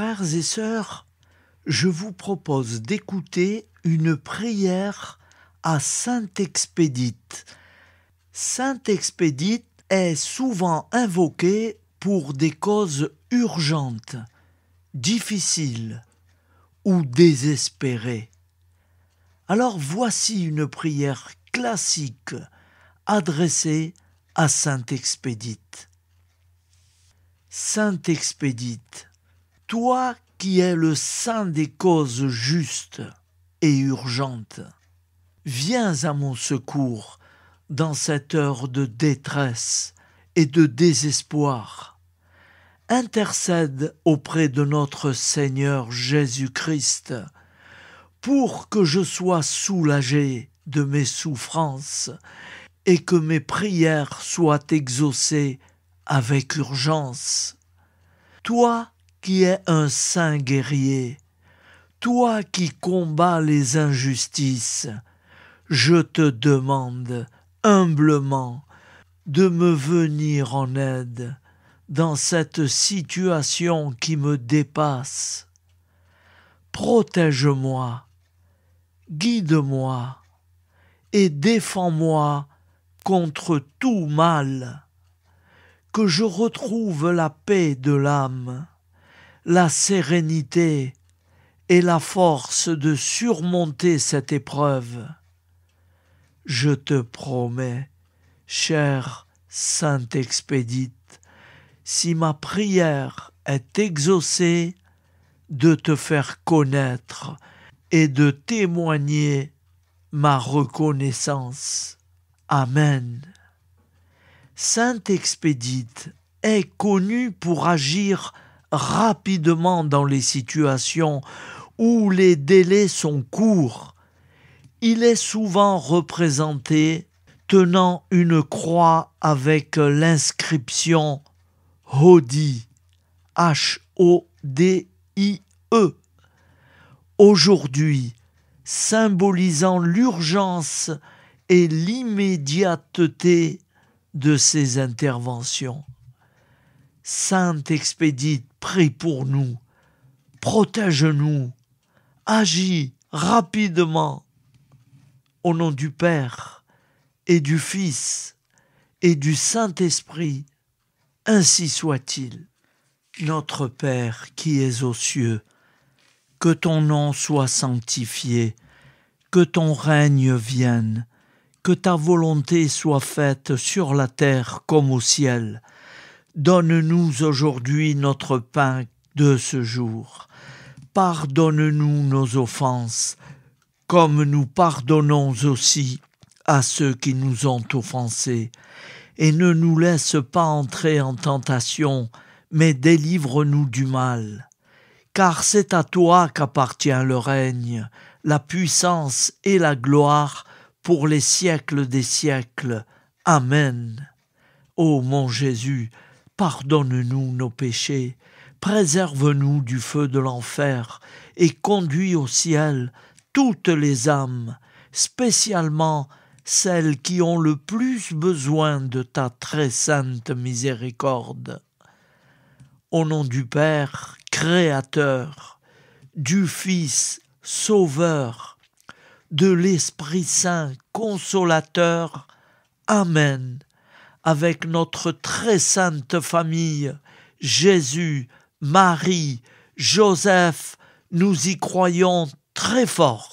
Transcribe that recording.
frères et sœurs, je vous propose d'écouter une prière à saint Expédite. saint Expédite est souvent invoquée pour des causes urgentes, difficiles ou désespérées. Alors voici une prière classique adressée à saint Expédite. saint Expédite, toi qui es le Saint des causes justes et urgentes, viens à mon secours dans cette heure de détresse et de désespoir. Intercède auprès de notre Seigneur Jésus-Christ pour que je sois soulagé de mes souffrances et que mes prières soient exaucées avec urgence. Toi qui est un saint guerrier, toi qui combats les injustices, je te demande humblement de me venir en aide dans cette situation qui me dépasse. Protège-moi, guide-moi et défends-moi contre tout mal, que je retrouve la paix de l'âme la sérénité et la force de surmonter cette épreuve. Je te promets, cher Saint Expédite, si ma prière est exaucée, de te faire connaître et de témoigner ma reconnaissance. Amen. Saint Expédite est connu pour agir rapidement dans les situations où les délais sont courts. Il est souvent représenté tenant une croix avec l'inscription Hodi, H-O-D-I-E. Aujourd'hui, symbolisant l'urgence et l'immédiateté de ses interventions. Sainte expédite, prie pour nous, protège-nous, agis rapidement au nom du Père et du Fils et du Saint-Esprit, ainsi soit-il. Notre Père qui es aux cieux, que ton nom soit sanctifié, que ton règne vienne, que ta volonté soit faite sur la terre comme au ciel. Donne-nous aujourd'hui notre pain de ce jour. Pardonne-nous nos offenses, comme nous pardonnons aussi à ceux qui nous ont offensés. Et ne nous laisse pas entrer en tentation, mais délivre-nous du mal. Car c'est à toi qu'appartient le règne, la puissance et la gloire pour les siècles des siècles. Amen. Ô mon Jésus, Pardonne-nous nos péchés, préserve-nous du feu de l'enfer, et conduis au ciel toutes les âmes, spécialement celles qui ont le plus besoin de ta très sainte miséricorde. Au nom du Père, Créateur, du Fils, Sauveur, de l'Esprit Saint, Consolateur. Amen avec notre très sainte famille, Jésus, Marie, Joseph, nous y croyons très fort.